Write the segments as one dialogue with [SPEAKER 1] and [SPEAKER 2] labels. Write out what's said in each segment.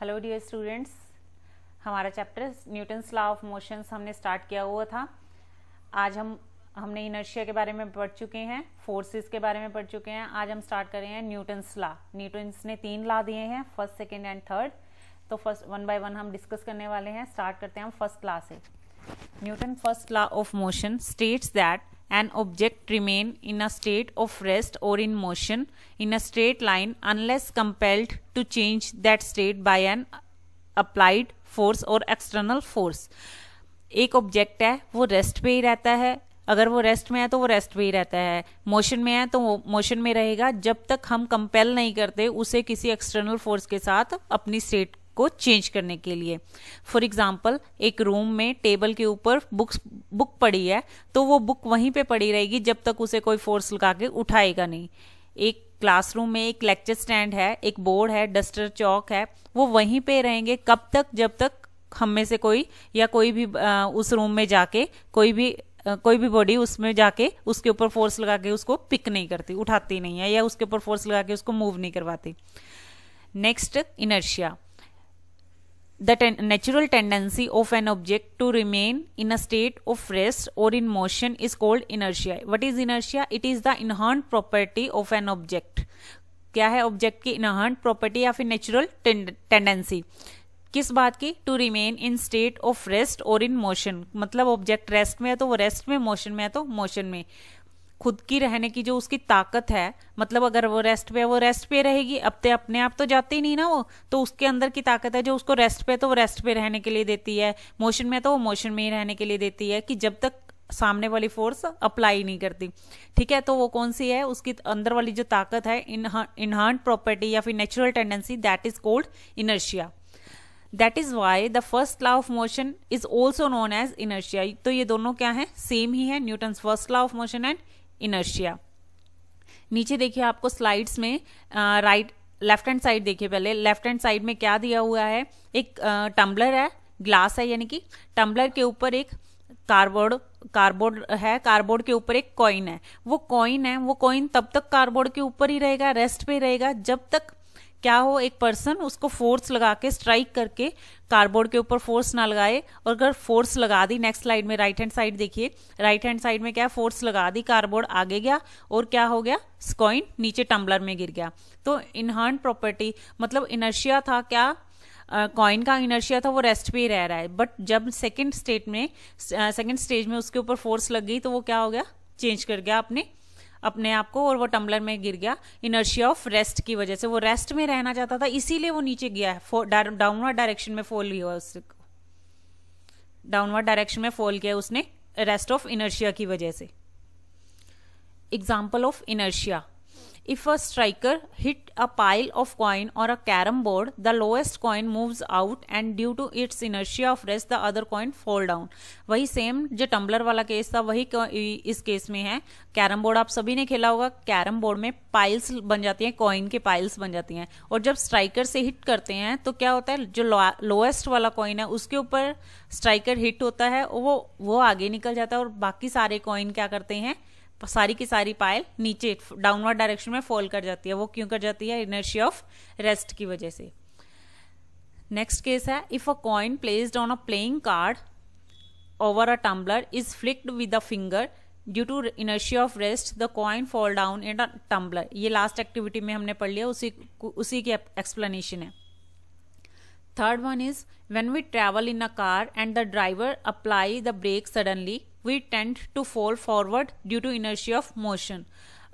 [SPEAKER 1] Hello dear students हमारा chapter Newton's law of motions हमने start किया हुआ था आज हम हमने इनर्शिया के बारे में पढ़ चुके हैं फोर्सेस के बारे में पढ़ चुके हैं आज हम स्टार्ट कर रहे हैं न्यूटन्स लॉ न्यूटन्स ने तीन लॉ दिए हैं फर्स्ट सेकेंड एंड थर्ड तो फर्स्ट वन बाय वन हम डिस्कस करने वाले हैं स्टार्ट करते हैं हम फर्स्ट लॉ से Newton first law of motion states that an object remain in a state of rest or in motion in a straight line unless compelled to change that state by an applied force or external force एक object है वो rest पे ही रहता है अगर वो rest में है तो वो रेस्ट पे ही रहता है मोशन में है तो वो मोशन में रहेगा जब तक हम कंपेल नहीं करते उसे किसी एक्सटर्नल फोर्स के साथ अपनी स्टेट को चेंज करने के लिए फॉर एग्जाम्पल एक रूम में टेबल के ऊपर बुक्स बुक पड़ी है तो वो बुक वहीं पे पड़ी रहेगी जब तक उसे कोई फोर्स लगा के उठाएगा नहीं एक क्लासरूम में एक लेक्चर स्टैंड है एक बोर्ड है डस्टर चौक है वो वहीं पे रहेंगे कब तक जब तक हम में से कोई या कोई भी आ, उस रूम में जाके कोई भी आ, कोई भी बॉडी उसमें जाके उसके ऊपर फोर्स लगा के उसको पिक नहीं करती उठाती नहीं है या उसके ऊपर फोर्स लगा के उसको मूव नहीं करवाती next inertia the ten natural tendency of an object to remain in a state of rest or in motion is called inertia what is inertia it is the inherent property of an object क्या है object की इनहर्ट property या फिर natural tendency किस बात की to remain in state of rest और in motion मतलब ऑब्जेक्ट रेस्ट में है तो वो रेस्ट में मोशन में है तो मोशन में खुद की रहने की जो उसकी ताकत है मतलब अगर वो रेस्ट पे वो रेस्ट पे रहेगी अब तो अपने आप तो जाती नहीं ना वो तो उसके अंदर की ताकत है जो उसको रेस्ट पे तो वो रेस्ट पे रहने के लिए देती है मोशन में तो वो मोशन में ही रहने के लिए देती है कि जब तक सामने वाली फोर्स अप्लाई नहीं करती ठीक है तो वो कौन सी है उसकी अंदर वाली जो ताकत है इनहार्ड प्रॉपर्टी या फिर natural tendency that is called inertia that is why the first law of motion is also known as inertia तो ये दोनों क्या है सेम ही है Newton first law of motion and inertia नीचे देखिए आपको स्लाइड्स में आ, राइट लेफ्ट हैंड साइड देखिए पहले लेफ्ट हैंड साइड में क्या दिया हुआ है एक टम्बलर है ग्लास है यानी कि टम्बलर के ऊपर एक कार्डबोर्ड कार्डबोर्ड है कार्डबोर्ड के ऊपर एक कॉइन है वो कॉइन है वो कॉइन तब तक कार्डबोर्ड के ऊपर ही रहेगा रेस्ट पे रहेगा जब तक क्या हो एक पर्सन उसको फोर्स लगा के स्ट्राइक करके कार्डबोर्ड के ऊपर फोर्स ना लगाए और अगर फोर्स लगा दी नेक्स्ट स्लाइड में राइट हैंड साइड देखिए राइट हैंड साइड में क्या फोर्स लगा दी कार्डबोर्ड आगे गया और क्या हो गया स्कॉइन नीचे टम्बलर में गिर गया तो इनहर्ड प्रॉपर्टी मतलब इनर्शिया था क्या कॉइन uh, का इनर्शिया था वो रेस्ट पे ही रह रहा है बट जब सेकेंड स्टेट में सेकेंड स्टेज में उसके ऊपर फोर्स लग गई तो वो क्या हो गया चेंज कर गया अपने अपने आप को और वो टम्बलर में गिर गया इनर्शिया ऑफ रेस्ट की वजह से वो रेस्ट में रहना चाहता था इसीलिए वो नीचे गया है डाउनवर्ड डायरेक्शन में फॉल हुआ उसको डाउनवर्ड डायरेक्शन में फॉल किया उसने रेस्ट ऑफ इनर्शिया की वजह से example of inertia if a striker hit a pile of coin और a carrom board the lowest coin moves out and due to its inertia of rest the other coin fall down. वही same जो tumbler वाला case था वही इस case में है carrom board आप सभी ने खेला होगा कैरम बोर्ड में पाइल्स बन जाती हैं कॉइन के पाइल्स बन जाती हैं और जब स्ट्राइकर से हिट करते हैं तो क्या होता है जो लोएस्ट वाला कॉइन है उसके ऊपर स्ट्राइकर हिट होता है वो वो आगे निकल जाता है और बाकी सारे कॉइन क्या करते हैं सारी की सारी पायल नीचे डाउनवर्ड डायरेक्शन में फॉल कर जाती है वो क्यों कर जाती है इनर्शी ऑफ रेस्ट की वजह से नेक्स्ट केस है if a coin placed on a playing card over a tumbler is flicked with a finger due to inertia of rest the coin fall down in a tumbler ये last activity में हमने पढ़ लिया उसी उसी की explanation है third one is when we travel in a car and the driver apply the brake suddenly we tend to fall forward due to inertia of motion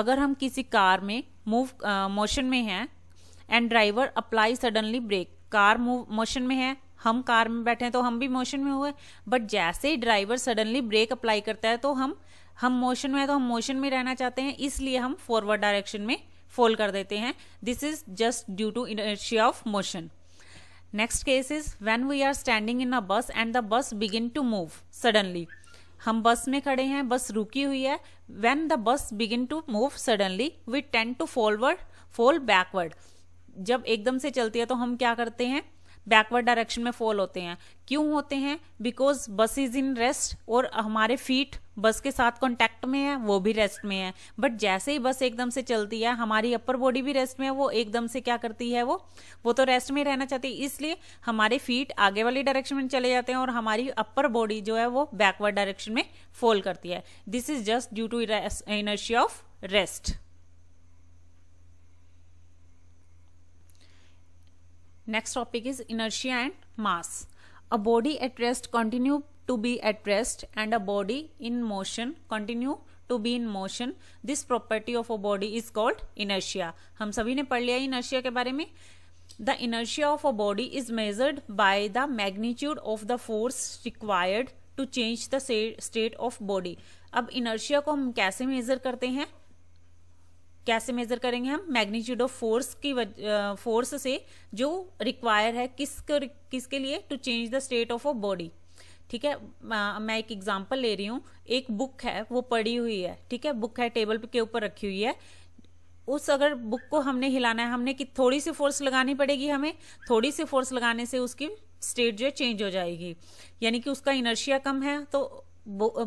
[SPEAKER 1] अगर हम किसी कार में मूव मोशन में हैं and driver apply suddenly brake car move motion में है हम car में बैठे हैं तो हम भी मोशन में हुए बट जैसे ही ड्राइवर सडनली ब्रेक अप्लाई करता है तो हम हम मोशन में है तो हम मोशन में रहना चाहते हैं इसलिए हम फॉरवर्ड डायरेक्शन में फॉल कर देते हैं this is just due to inertia of motion next case is when we are standing in a bus and the bus begin to move suddenly हम बस में खड़े हैं बस रुकी हुई है when the bus begin to move suddenly we tend to forward fall backward जब एकदम से चलती है तो हम क्या करते हैं बैकवर्ड डायरेक्शन में फॉल होते हैं क्यों होते हैं बिकॉज बस इज इन रेस्ट और हमारे फीट बस के साथ कॉन्टेक्ट में है वो भी रेस्ट में है बट जैसे ही बस एकदम से चलती है हमारी अपर बॉडी भी रेस्ट में है वो एकदम से क्या करती है वो वो तो रेस्ट में रहना चाहती है इसलिए हमारे फीट आगे वाली डायरेक्शन में चले जाते हैं और हमारी अपर बॉडी जो है वो बैकवर्ड डायरेक्शन में फॉल करती है this is just due to inertia of rest next topic is inertia and mass a body at rest continue to be at rest and a body in motion continue to be in motion this property of a body is called inertia हम सभी ने पढ़ लिया inertia के बारे में the inertia of a body is measured by the magnitude of the force required to change the state of body अब इनर्शिया को हम कैसे मेजर करते हैं कैसे मेजर करेंगे हम मैग्नीट्यूड ऑफ फोर्स की फोर्स से जो रिक्वायर है किस किसके लिए to change the state of a body ठीक है मैं एक एग्जांपल ले रही हूँ एक बुक है वो पड़ी हुई है ठीक है बुक है टेबल के ऊपर रखी हुई है उस अगर बुक को हमने हिलाना है हमने कि थोड़ी सी फोर्स लगानी पड़ेगी हमें थोड़ी सी फोर्स लगाने से उसकी स्टेट जो है चेंज हो जाएगी यानी कि उसका इनर्शिया कम है तो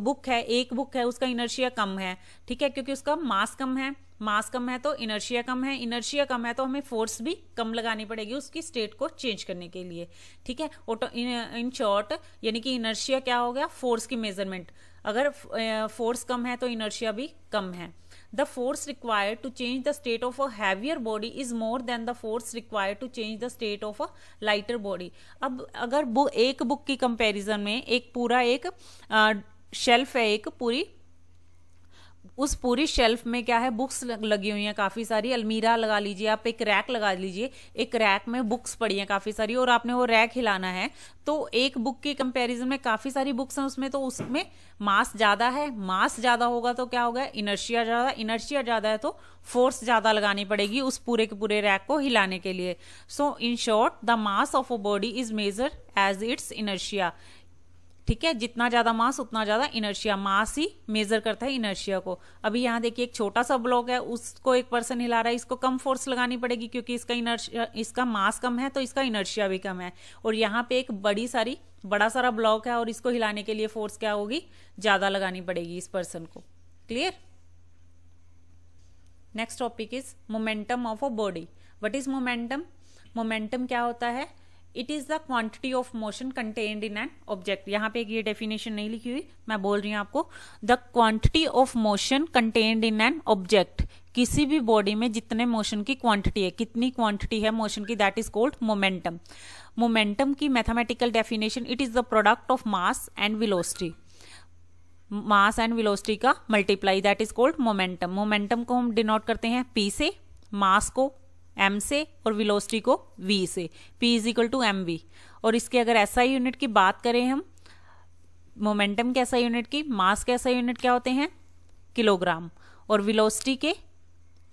[SPEAKER 1] बुक है एक बुक है उसका इनर्शिया कम है ठीक है क्योंकि उसका मास कम है मास कम है तो इनर्शिया कम है इनर्शिया कम है तो हमें फोर्स भी कम लगानी पड़ेगी उसकी स्टेट को चेंज करने के लिए ठीक है ऑटो इन शॉर्ट यानी कि इनर्शिया क्या हो गया फोर्स की मेजरमेंट अगर फोर्स कम है तो इनर्शिया भी कम है the force required to change the state of a heavier body is more than the force required to change the state of a lighter body अब अगर बु, एक बुक की कंपेरिजन में एक पूरा एक शेल्फ है एक पूरी उस पूरी शेल्फ में क्या है बुक्स लगी हुई हैं काफ़ी सारी अलमीरा लगा लीजिए आप एक रैक लगा लीजिए एक रैक में बुक्स पड़ी हैं काफ़ी सारी और आपने वो रैक हिलाना है तो एक बुक के कंपैरिजन में काफ़ी सारी बुक्स हैं उसमें तो उसमें मास ज़्यादा है मास ज़्यादा होगा तो क्या होगा इनर्शिया ज़्यादा इनर्शिया ज़्यादा है तो फोर्स ज़्यादा लगानी पड़ेगी उस पूरे के पूरे रैक को हिलाने के लिए so in short the mass of a body is measure as its inertia ठीक है जितना ज़्यादा मास उतना ज़्यादा इनर्शिया मास ही मेजर करता है इनर्शिया को अभी यहाँ देखिए एक छोटा सा ब्लॉक है उसको एक पर्सन हिला रहा है इसको कम फोर्स लगानी पड़ेगी क्योंकि इसका इनर्शिया इसका मास कम है तो इसका इनर्शिया भी कम है और यहाँ पे एक बड़ी सारी बड़ा सारा ब्लॉक है और इसको हिलाने के लिए फोर्स क्या होगी ज़्यादा लगानी पड़ेगी इस पर्सन को clear next topic is momentum of a body what is momentum momentum क्या होता है it is the quantity of motion contained in an object यहाँ पे ये डेफिनेशन नहीं लिखी हुई मैं बोल रही हूँ आपको the quantity of motion contained in an object किसी भी बॉडी में जितने मोशन की क्वांटिटी है कितनी क्वांटिटी है मोशन की that is called momentum momentum की mathematical definition it is the product of mass and velocity mass and velocity का multiply that is called momentum momentum को हम डिनोट करते हैं पी से मास को एम से और विलोस्टी को वी से P is equal to M V और इसके अगर ऐसा यूनिट की बात करें हम मोमेंटम कैसा यूनिट की मास कैसा यूनिट क्या होते हैं किलोग्राम और विलोसिटी के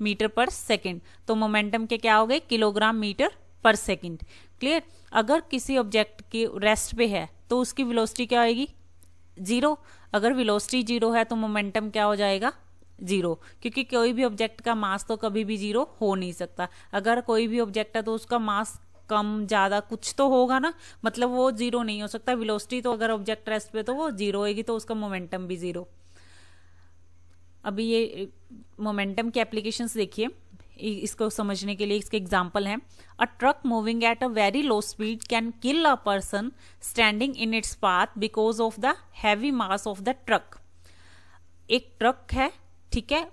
[SPEAKER 1] मीटर पर सेकेंड तो मोमेंटम के क्या हो गए किलोग्राम मीटर पर सेकेंड क्लियर अगर किसी ऑब्जेक्ट की रेस्ट पे है तो उसकी विलोस्टी क्या होगी जीरो अगर विलोस्टी जीरो है तो मोमेंटम क्या हो जाएगा जीरो क्योंकि कोई भी ऑब्जेक्ट का मास तो कभी भी जीरो हो नहीं सकता अगर कोई भी ऑब्जेक्ट है तो उसका मास कम ज़्यादा कुछ तो होगा ना मतलब वो जीरो नहीं हो सकता विलोसिटी तो अगर ऑब्जेक्ट रेस्ट पे तो वो जीरो होगी तो उसका मोमेंटम भी जीरो अभी ये मोमेंटम की एप्लीकेशंस देखिए इसको समझने के लिए इसके एग्जाम्पल हैं a truck moving at a very low speed can kill a person standing in its path because of the heavy mass of the truck एक ट्रक है ठीक है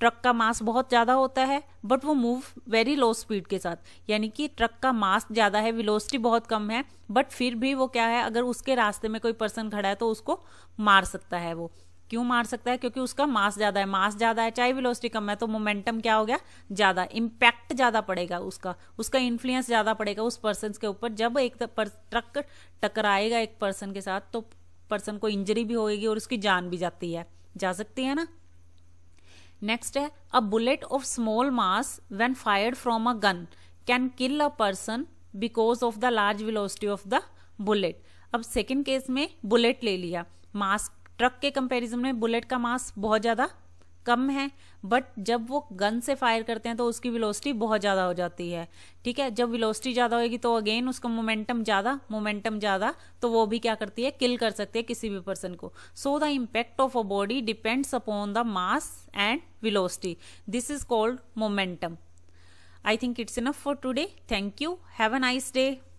[SPEAKER 1] ट्रक का मास बहुत ज़्यादा होता है बट वो मूव वेरी लो स्पीड के साथ यानी कि ट्रक का मास ज़्यादा है विलोसिटी बहुत कम है बट फिर भी वो क्या है अगर उसके रास्ते में कोई पर्सन खड़ा है तो उसको मार सकता है वो क्यों मार सकता है क्योंकि उसका मास ज़्यादा है मास ज़्यादा है चाहे विलोसिटी कम है तो मोमेंटम क्या हो गया ज़्यादा इम्पैक्ट ज़्यादा पड़ेगा उसका उसका इन्फ्लुएंस ज़्यादा पड़ेगा उस पर्सन के ऊपर जब एक ट्रक टकराएगा एक पर्सन के साथ तो पर्सन को इंजरी भी होगी और उसकी जान भी जाती है जा सकती है ना नेक्स्ट है a bullet of small mass when fired from a gun can kill a person because of the large velocity of the bullet अब सेकेंड केस में बुलेट ले लिया मास ट्रक के कंपेरिजन में बुलेट का मास बहुत ज़्यादा कम है बट जब वो गन से फायर करते हैं तो उसकी विलोसिटी बहुत ज़्यादा हो जाती है ठीक है जब विलोसिटी ज़्यादा होगी तो अगेन उसका मोमेंटम ज़्यादा मोमेंटम ज़्यादा तो वो भी क्या करती है किल कर सकती है किसी भी पर्सन को so the impact of a body depends upon the mass and velocity this is called momentum I think it's enough for today thank you have a nice day